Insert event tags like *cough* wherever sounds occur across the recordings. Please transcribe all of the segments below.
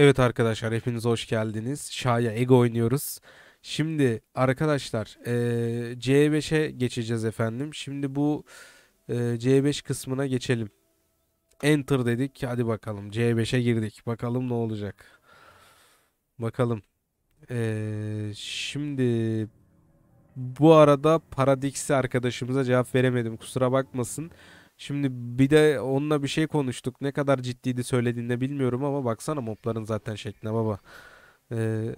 Evet arkadaşlar hepiniz hoş geldiniz. Şaya Ego oynuyoruz. Şimdi arkadaşlar e, C5'e geçeceğiz efendim. Şimdi bu e, C5 kısmına geçelim. Enter dedik. Hadi bakalım C5'e girdik. Bakalım ne olacak. Bakalım. E, şimdi bu arada Paradix'i arkadaşımıza cevap veremedim. Kusura bakmasın. Şimdi bir de onunla bir şey konuştuk. Ne kadar ciddiydi söylediğinde bilmiyorum ama baksana mobların zaten şekline baba. Ee,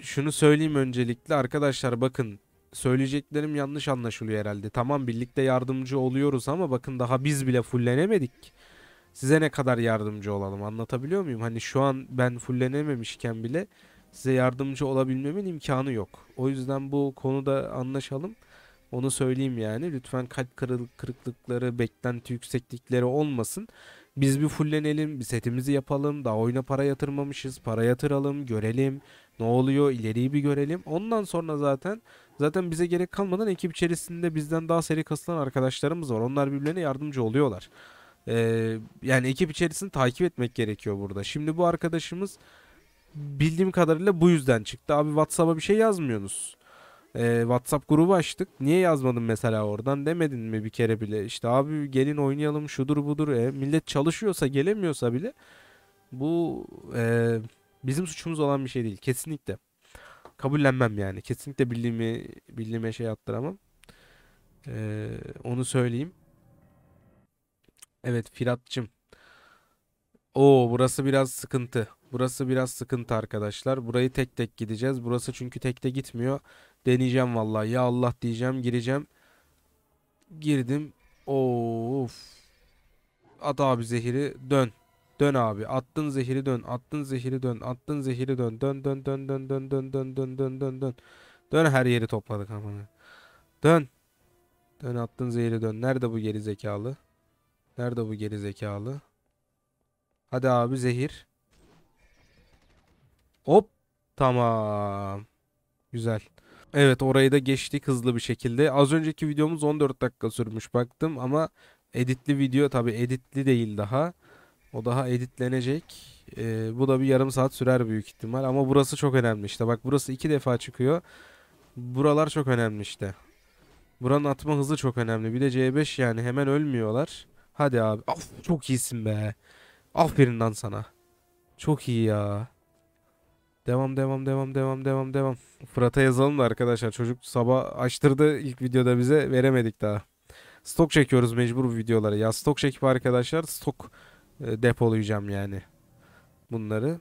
şunu söyleyeyim öncelikle arkadaşlar bakın söyleyeceklerim yanlış anlaşılıyor herhalde. Tamam birlikte yardımcı oluyoruz ama bakın daha biz bile fullenemedik. Size ne kadar yardımcı olalım anlatabiliyor muyum? Hani şu an ben fullenememişken bile size yardımcı olabilmemin imkanı yok. O yüzden bu konuda anlaşalım. Onu söyleyeyim yani. Lütfen kalp kırıklıkları, beklenti yükseklikleri olmasın. Biz bir fullenelim, bir setimizi yapalım. Daha oyuna para yatırmamışız. Para yatıralım, görelim. Ne oluyor ileriyi bir görelim. Ondan sonra zaten zaten bize gerek kalmadan ekip içerisinde bizden daha seri kasılan arkadaşlarımız var. Onlar birbirlerine yardımcı oluyorlar. Ee, yani ekip içerisini takip etmek gerekiyor burada. Şimdi bu arkadaşımız bildiğim kadarıyla bu yüzden çıktı. Abi WhatsApp'a bir şey yazmıyorsunuz e, WhatsApp grubu açtık. Niye yazmadın mesela oradan demedin mi bir kere bile? İşte abi gelin oynayalım şudur budur. E, millet çalışıyorsa gelemiyorsa bile bu e, bizim suçumuz olan bir şey değil. Kesinlikle. Kabullenmem yani. Kesinlikle bildiğimi, bildiğime şey attıramam. E, onu söyleyeyim. Evet Firatçım. Oo burası biraz sıkıntı. Burası biraz sıkıntı arkadaşlar. Burayı tek tek gideceğiz. Burası çünkü tek tekte gitmiyor. Deneyeceğim vallahi. Ya Allah diyeceğim, gireceğim. Girdim. Of. At abi zehiri dön. Dön abi. Attın zehiri dön. Attın zehiri dön. Attın zehiri dön. Dön dön dön dön dön dön dön dön dön dön dön. Dön her yeri topladık aman. Dön. Dön attın zehiri dön. Nerede bu geri zekalı? Nerede bu geri zekalı? Hadi abi zehir. Hop. Tamam. Güzel. Evet orayı da geçtik hızlı bir şekilde. Az önceki videomuz 14 dakika sürmüş baktım ama editli video tabi editli değil daha. O daha editlenecek. Ee, bu da bir yarım saat sürer büyük ihtimal ama burası çok önemli işte. Bak burası iki defa çıkıyor. Buralar çok önemli işte. Buranın atma hızı çok önemli. Bir de C5 yani hemen ölmüyorlar. Hadi abi. Of çok iyisin be. Aferin lan sana. Çok iyi ya. Devam devam devam devam devam devam. Fırat'a yazalım da arkadaşlar. Çocuk sabah açtırdı ilk videoda bize veremedik daha. Stok çekiyoruz mecbur bu videolara. Ya stok çekip arkadaşlar stok e, depolayacağım yani. Bunları.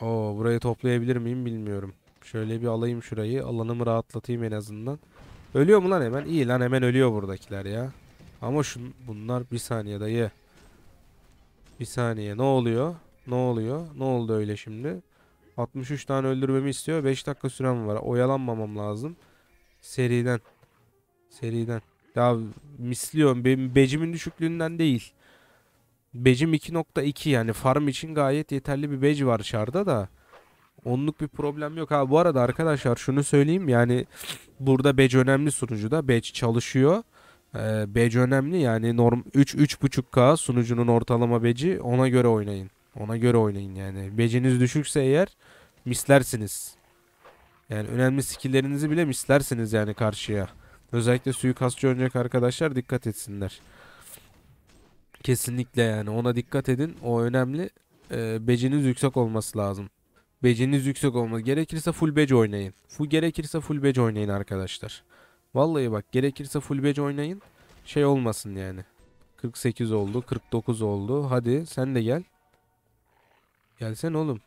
O burayı toplayabilir miyim bilmiyorum. Şöyle bir alayım şurayı. Alanımı rahatlatayım en azından. Ölüyor mu lan hemen? İyi lan hemen ölüyor buradakiler ya. Ama şun bunlar bir saniye dayı. Bir saniye ne oluyor? Ne oluyor? Ne oldu öyle şimdi? 63 tane öldürmemi istiyor. 5 dakika sürem var. Oyalanmamam lazım. Seriden. Seriden. Ya misliyorum. Benim becimin düşüklüğünden değil. Becim 2.2 yani farm için gayet yeterli bir bec var şarda da. Onluk bir problem yok. Ha bu arada arkadaşlar şunu söyleyeyim yani burada bec önemli sunucuda. bec çalışıyor. Ee, badge önemli yani norm 3 3.5K sunucunun ortalama beci. ona göre oynayın. Ona göre oynayın yani. Beciniz düşükse eğer mislersiniz. Yani önemli skilllerinizi bile mislersiniz yani karşıya. Özellikle suikastçı oynayacak arkadaşlar dikkat etsinler. Kesinlikle yani ona dikkat edin. O önemli. Ee, beciniz yüksek olması lazım. Beciniz yüksek olması Gerekirse full badge oynayın. Full gerekirse full badge oynayın arkadaşlar. Vallahi bak gerekirse full badge oynayın. Şey olmasın yani. 48 oldu, 49 oldu. Hadi sen de gel. Gelsen oğlum.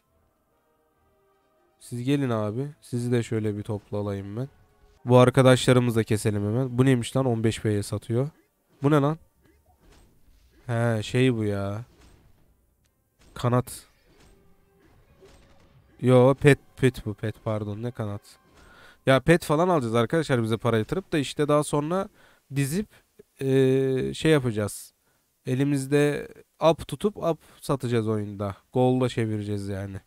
Siz gelin abi. Sizi de şöyle bir topla alayım ben. Bu arkadaşlarımızı da keselim hemen. Bu neymiş lan 15P'ye satıyor. Bu ne lan? He şey bu ya. Kanat. Yo pet pet bu pet pardon ne kanat. Ya pet falan alacağız arkadaşlar bize para yatırıp da işte daha sonra dizip ee, şey yapacağız elimizde up tutup up satacağız oyunda. Golla çevireceğiz yani.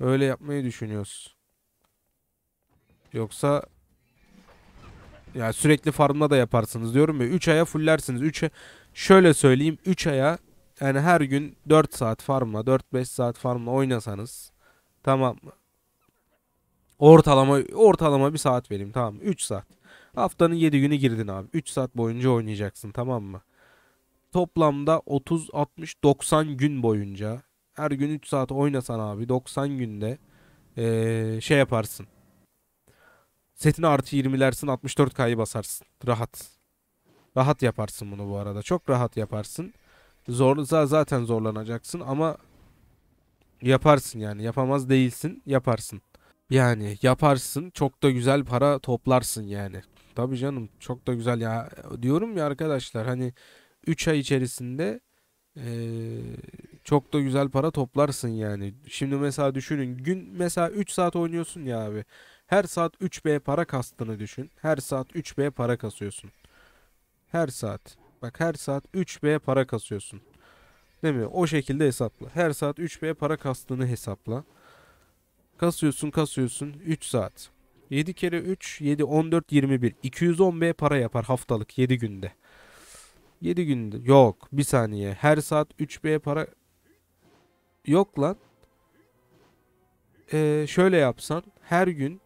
Öyle yapmayı düşünüyoruz. Yoksa yani sürekli farmla da yaparsınız diyorum ya. 3 aya fullersiniz. 3 e, şöyle söyleyeyim 3 aya yani her gün 4 saat farmla 4-5 saat farmla oynasanız tamam mı? Ortalama ortalama bir saat vereyim tamam 3 saat. Haftanın 7 günü girdin abi. 3 saat boyunca oynayacaksın tamam mı? toplamda 30, 60, 90 gün boyunca her gün 3 saat oynasan abi 90 günde ee, şey yaparsın. Setini artı 20'lersin 64K'yı basarsın. Rahat. Rahat yaparsın bunu bu arada. Çok rahat yaparsın. Zor, zaten zorlanacaksın ama yaparsın yani. Yapamaz değilsin. Yaparsın. Yani yaparsın. Çok da güzel para toplarsın yani. Tabii canım çok da güzel ya. Diyorum ya arkadaşlar hani 3 ay içerisinde e, çok da güzel para toplarsın yani. Şimdi mesela düşünün gün mesela 3 saat oynuyorsun ya abi. Her saat 3B para kastığını düşün. Her saat 3B para kasıyorsun. Her saat. Bak her saat 3B para kasıyorsun. Değil mi? O şekilde hesapla. Her saat 3B para kastığını hesapla. Kasıyorsun kasıyorsun 3 saat. 7 kere 3 7 14 21 210B para yapar haftalık 7 günde. 7 günde. Yok. Bir saniye. Her saat 3B para yok lan. Ee, şöyle yapsan her gün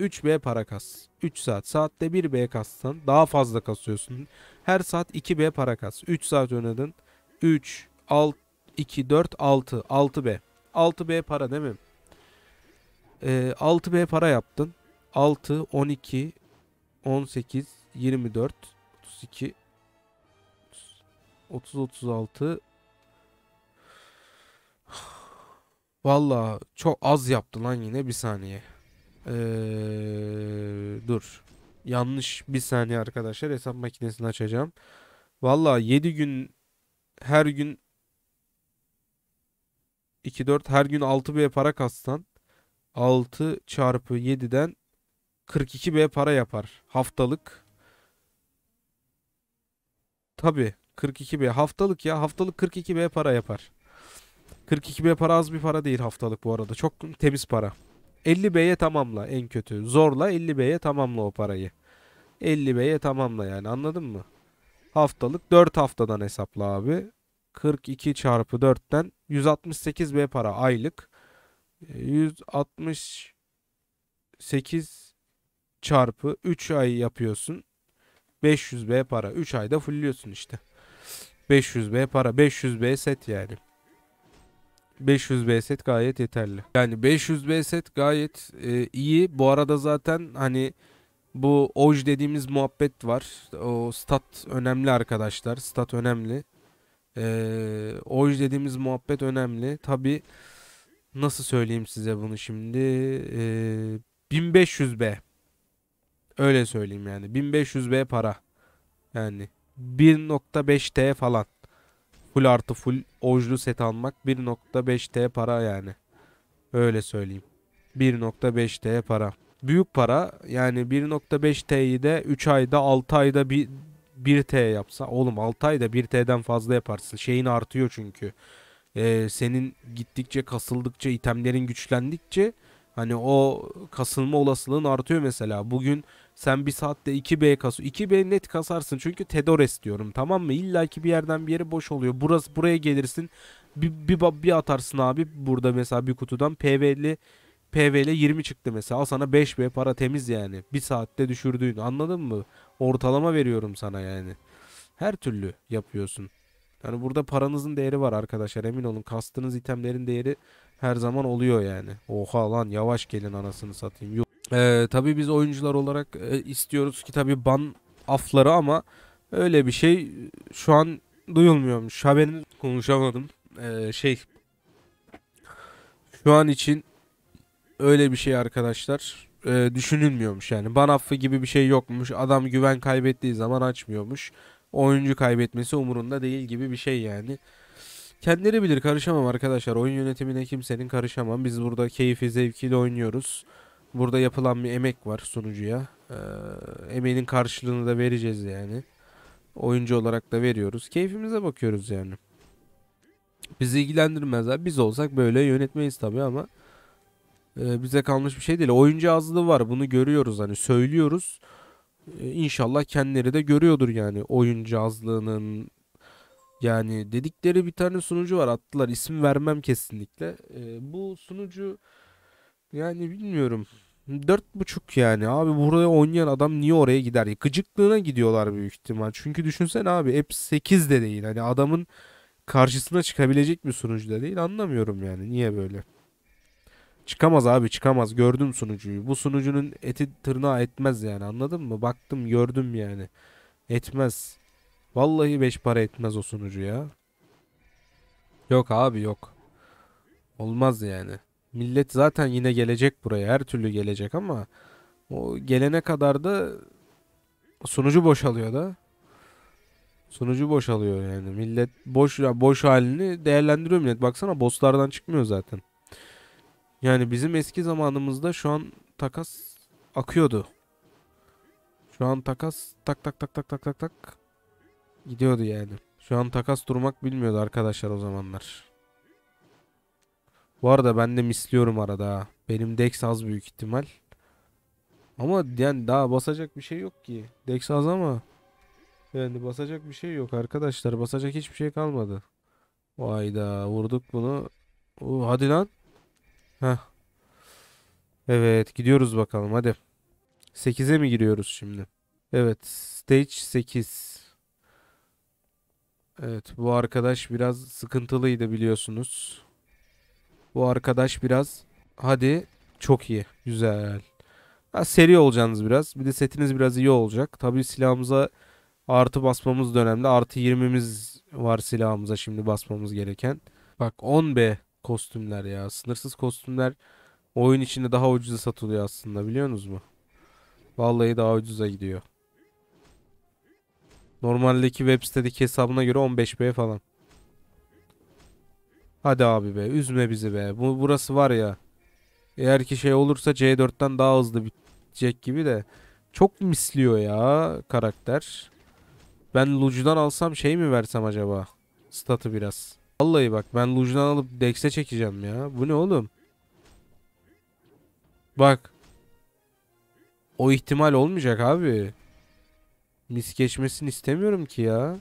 3B para kas. 3 saat. Saatte 1B kassan daha fazla kasıyorsun. Her saat 2B para kas. 3 saat oynadın. 3, 6, 2, 4, 6. 6B. 6B para değil mi? Ee, 6B para yaptın. 6, 12, 18, 24, 32, 30-36 Valla çok az yaptı lan yine bir saniye. Ee, dur. Yanlış bir saniye arkadaşlar hesap makinesini açacağım. Valla 7 gün her gün 2-4 her gün 6B para kastan 6 çarpı 7'den 42B para yapar haftalık. Tabi 42B haftalık ya haftalık 42B para yapar. 42B para az bir para değil haftalık bu arada. Çok temiz para. 50B'ye tamamla en kötü. Zorla 50B'ye tamamla o parayı. 50B'ye tamamla yani anladın mı? Haftalık 4 haftadan hesapla abi. 42 çarpı 4'ten 168B para aylık. 168 e, çarpı 3 ay yapıyorsun. 500B para. 3 ayda fulliyorsun işte. 500B para. 500B set yani. 500B set gayet yeterli. Yani 500B set gayet e, iyi. Bu arada zaten hani bu oj dediğimiz muhabbet var. O stat önemli arkadaşlar. Stat önemli. E, oj dediğimiz muhabbet önemli. Tabi nasıl söyleyeyim size bunu şimdi. E, 1500B. Öyle söyleyeyim yani. 1500B para. Yani 1.5T falan. Full artı full ojlu set almak 1.5T para yani. Öyle söyleyeyim. 1.5T para. Büyük para yani 1.5T'yi de 3 ayda 6 ayda bir 1T yapsa oğlum 6 ayda 1T'den fazla yaparsın. Şeyin artıyor çünkü. Ee, senin gittikçe kasıldıkça itemlerin güçlendikçe Hani o kasılma olasılığın artıyor mesela. Bugün sen bir saatte 2B kasıyor. 2B net kasarsın çünkü Tedores diyorum tamam mı? İlla ki bir yerden bir yere boş oluyor. Burası buraya gelirsin. Bir, bir, bir atarsın abi burada mesela bir kutudan PV'li PV'le 20 çıktı mesela. Al sana 5B para temiz yani. Bir saatte düşürdüğün anladın mı? Ortalama veriyorum sana yani. Her türlü yapıyorsun. Yani burada paranızın değeri var arkadaşlar emin olun. kastınız itemlerin değeri her zaman oluyor yani. Oha lan yavaş gelin anasını satayım. Yok. Ee, tabii biz oyuncular olarak e, istiyoruz ki tabii ban afları ama öyle bir şey şu an duyulmuyormuş. Haberini konuşamadım. Ee, şey şu an için öyle bir şey arkadaşlar e, düşünülmüyormuş yani. Ban affı gibi bir şey yokmuş. Adam güven kaybettiği zaman açmıyormuş. Oyuncu kaybetmesi umurunda değil gibi bir şey yani. Kendileri bilir karışamam arkadaşlar. Oyun yönetimine kimsenin karışamam. Biz burada keyfi zevkiyle oynuyoruz. Burada yapılan bir emek var sunucuya. Ee, emeğinin karşılığını da vereceğiz yani. Oyuncu olarak da veriyoruz. Keyfimize bakıyoruz yani. Bizi ilgilendirmez abi. Biz olsak böyle yönetmeyiz tabii ama e, bize kalmış bir şey değil. Oyuncu azlığı var. Bunu görüyoruz hani söylüyoruz. E, inşallah kendileri de görüyordur yani oyuncu azlığının yani dedikleri bir tane sunucu var attılar isim vermem kesinlikle. E, bu sunucu yani bilmiyorum. Dört buçuk yani abi buraya oynayan adam niye oraya gider? Gıcıklığına gidiyorlar büyük ihtimal. Çünkü düşünsen abi hep 8 de değil. Hani adamın karşısına çıkabilecek mi sunucu da değil. Anlamıyorum yani niye böyle. Çıkamaz abi çıkamaz gördüm sunucuyu. Bu sunucunun eti tırnağı etmez yani anladın mı? Baktım gördüm yani. Etmez. Vallahi beş para etmez o sunucu ya. Yok abi yok. Olmaz yani. Millet zaten yine gelecek buraya. Her türlü gelecek ama o gelene kadar da sunucu boşalıyor da. Sunucu boşalıyor yani. Millet boş boş halini değerlendiriyor millet. Baksana bosslardan çıkmıyor zaten. Yani bizim eski zamanımızda şu an takas akıyordu. Şu an takas tak tak tak tak tak tak tak Gidiyordu yani. Şu an takas durmak bilmiyordu arkadaşlar o zamanlar. Bu arada ben de misliyorum arada Benim Dex az büyük ihtimal. Ama yani daha basacak bir şey yok ki. Dex az ama. Yani basacak bir şey yok arkadaşlar. Basacak hiçbir şey kalmadı. Vay da vurduk bunu. Oo, hadi lan. Heh. Evet gidiyoruz bakalım hadi. 8'e mi giriyoruz şimdi? Evet stage 8. Evet bu arkadaş biraz sıkıntılıydı biliyorsunuz. Bu arkadaş biraz hadi çok iyi güzel. Ha, seri olacaksınız biraz. Bir de setiniz biraz iyi olacak. Tabi silahımıza artı basmamız da Artı 20'miz var silahımıza şimdi basmamız gereken. Bak 10B kostümler ya. Sınırsız kostümler oyun içinde daha ucuza satılıyor aslında biliyor musunuz mu? Vallahi daha ucuza gidiyor. Normaldeki web sitedeki hesabına göre 15B falan. Hadi abi be üzme bizi be. Bu burası var ya. Eğer ki şey olursa C4'ten daha hızlı bitecek gibi de. Çok misliyor ya karakter. Ben Lucu'dan alsam şey mi versem acaba? Statı biraz. Vallahi bak ben Lucu'dan alıp Dex'e çekeceğim ya. Bu ne oğlum? Bak. O ihtimal olmayacak abi. Mis geçmesini istemiyorum ki ya.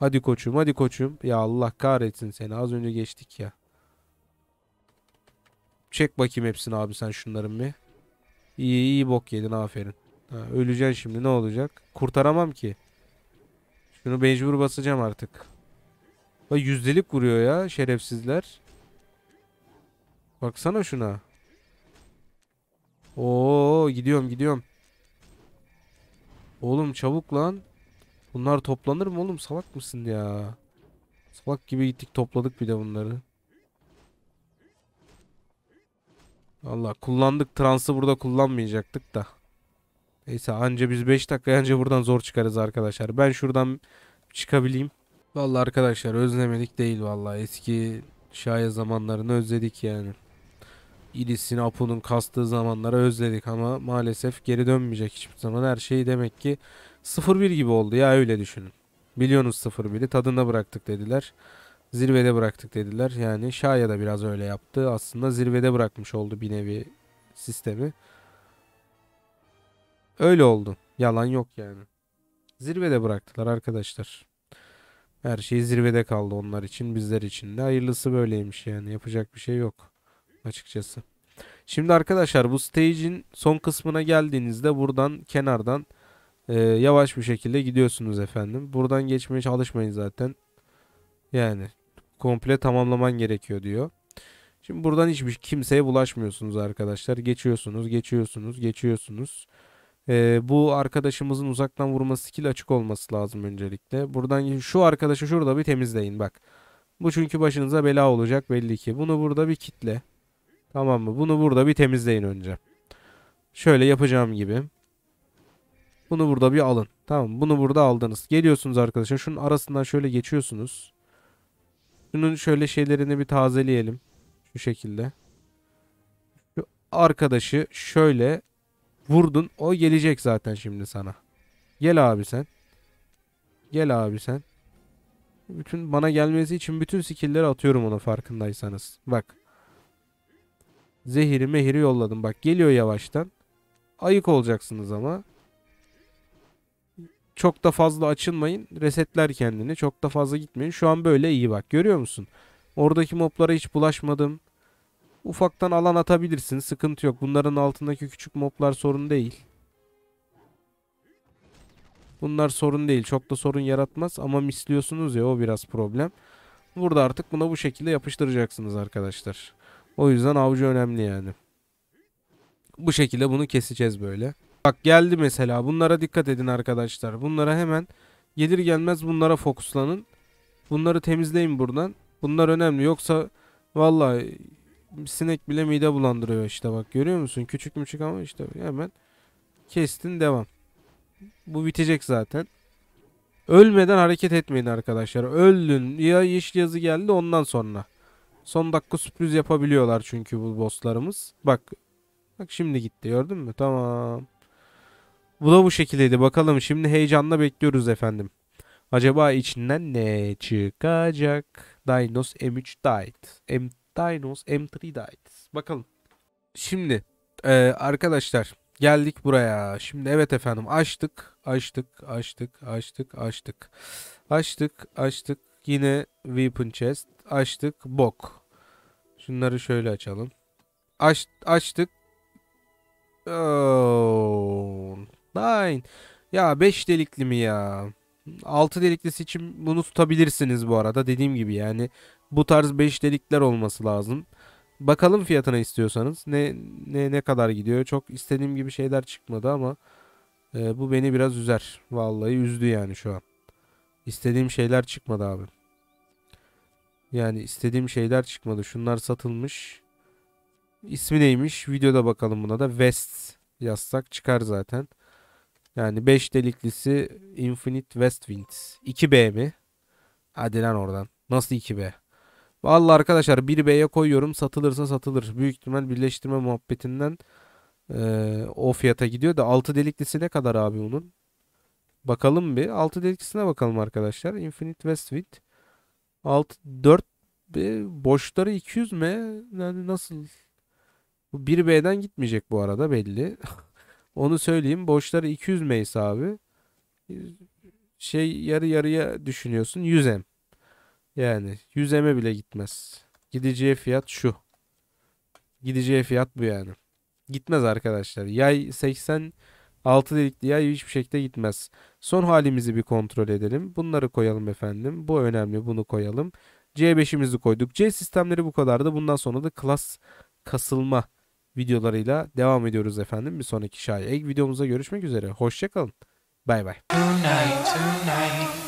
Hadi koçum hadi koçum. Ya Allah kahretsin seni az önce geçtik ya. Çek bakayım hepsini abi sen şunların bir. İyi iyi bok yedin aferin. Ha, öleceksin şimdi ne olacak? Kurtaramam ki. Şunu mecbur basacağım artık. Bak yüzdelik vuruyor ya şerefsizler. Baksana şuna. Oo gidiyorum gidiyorum. Oğlum çabuk lan. Bunlar toplanır mı oğlum? Salak mısın ya? Salak gibi gittik topladık bir de bunları. Allah kullandık transı burada kullanmayacaktık da. Neyse anca biz 5 dakika anca buradan zor çıkarız arkadaşlar. Ben şuradan çıkabileyim. Vallahi arkadaşlar özlemedik değil vallahi eski şaya zamanlarını özledik yani. İlis'in, Apun'un kastığı zamanlara özledik ama maalesef geri dönmeyecek hiçbir zaman. Her şey demek ki 0-1 gibi oldu ya öyle düşünün. Biliyorsunuz 0-1'i tadında bıraktık dediler. Zirvede bıraktık dediler. Yani Şaya da biraz öyle yaptı. Aslında zirvede bırakmış oldu bir nevi sistemi. Öyle oldu. Yalan yok yani. Zirvede bıraktılar arkadaşlar. Her şey zirvede kaldı onlar için, bizler için de. Hayırlısı böyleymiş yani. Yapacak bir şey yok açıkçası. Şimdi arkadaşlar bu stage'in son kısmına geldiğinizde buradan kenardan e, yavaş bir şekilde gidiyorsunuz efendim. Buradan geçmeye çalışmayın zaten. Yani komple tamamlaman gerekiyor diyor. Şimdi buradan hiçbir kimseye bulaşmıyorsunuz arkadaşlar. Geçiyorsunuz, geçiyorsunuz, geçiyorsunuz. Ee, bu arkadaşımızın uzaktan vurma skill açık olması lazım öncelikle. Buradan şu arkadaşı şurada bir temizleyin bak. Bu çünkü başınıza bela olacak belli ki. Bunu burada bir kitle. Tamam mı? Bunu burada bir temizleyin önce. Şöyle yapacağım gibi. Bunu burada bir alın. Tamam bunu burada aldınız. Geliyorsunuz arkadaşlar. Şunun arasından şöyle geçiyorsunuz. Şunun şöyle şeylerini bir tazeleyelim. Şu şekilde. Şu arkadaşı şöyle vurdun. O gelecek zaten şimdi sana. Gel abi sen. Gel abi sen. Bütün bana gelmesi için bütün skill'leri atıyorum ona farkındaysanız. Bak. Zehiri mehiri yolladım. Bak geliyor yavaştan. Ayık olacaksınız ama. Çok da fazla açılmayın. Resetler kendini. Çok da fazla gitmeyin. Şu an böyle iyi bak. Görüyor musun? Oradaki moblara hiç bulaşmadım. Ufaktan alan atabilirsin. Sıkıntı yok. Bunların altındaki küçük moblar sorun değil. Bunlar sorun değil. Çok da sorun yaratmaz ama misliyorsunuz ya o biraz problem. Burada artık buna bu şekilde yapıştıracaksınız arkadaşlar. O yüzden avcı önemli yani. Bu şekilde bunu keseceğiz böyle. Bak geldi mesela. Bunlara dikkat edin arkadaşlar. Bunlara hemen gelir gelmez bunlara fokuslanın. Bunları temizleyin buradan. Bunlar önemli. Yoksa vallahi sinek bile mide bulandırıyor işte bak. Görüyor musun? Küçük müçük ama işte hemen kestin devam. Bu bitecek zaten. Ölmeden hareket etmeyin arkadaşlar. Öldün ya yeşil yazı geldi ondan sonra. Son dakika sürpriz yapabiliyorlar çünkü bu bosslarımız. Bak. Bak şimdi gitti gördün mü? Tamam. Bu da bu şekildeydi. Bakalım şimdi heyecanla bekliyoruz efendim. Acaba içinden ne çıkacak? Dinos M3 died. M Dinos M3 died. Bakalım. Şimdi e, arkadaşlar geldik buraya. Şimdi evet efendim açtık, açtık, açtık, açtık, açtık. Açtık, açtık, Yine weapon chest. Açtık. Bok. Şunları şöyle açalım. Aç, açtık. Oh, nine. Ya 5 delikli mi ya? 6 delikli için bunu tutabilirsiniz bu arada. Dediğim gibi yani bu tarz 5 delikler olması lazım. Bakalım fiyatına istiyorsanız. Ne ne ne kadar gidiyor? Çok istediğim gibi şeyler çıkmadı ama e, bu beni biraz üzer. Vallahi üzdü yani şu an. İstediğim şeyler çıkmadı abi. Yani istediğim şeyler çıkmadı. Şunlar satılmış. İsmi neymiş? Videoda bakalım buna da. West yazsak çıkar zaten. Yani 5 deliklisi Infinite West Westwind. 2B mi? Hadi lan oradan. Nasıl 2B? Vallahi arkadaşlar 1B'ye koyuyorum. Satılırsa satılır. Büyük ihtimal birleştirme muhabbetinden e, o fiyata gidiyor da 6 deliklisi ne kadar abi bunun? Bakalım bir. 6 delikisine bakalım arkadaşlar. Infinite Westwood. 6 4 bir boşları 200 m yani nasıl bu 1B'den gitmeyecek bu arada belli. *laughs* Onu söyleyeyim. Boşları 200 M'yse abi. Şey yarı yarıya düşünüyorsun. 100 M. Yani 100 M'e bile gitmez. Gideceği fiyat şu. Gideceği fiyat bu yani. Gitmez arkadaşlar. Yay 80 6 delikli diye hiçbir şekilde gitmez. Son halimizi bir kontrol edelim. Bunları koyalım efendim. Bu önemli. Bunu koyalım. C5'imizi koyduk. C sistemleri bu kadardı. Bundan sonra da klas kasılma videolarıyla devam ediyoruz efendim. Bir sonraki Şahi Egg videomuza görüşmek üzere. Hoşçakalın. Bay bay.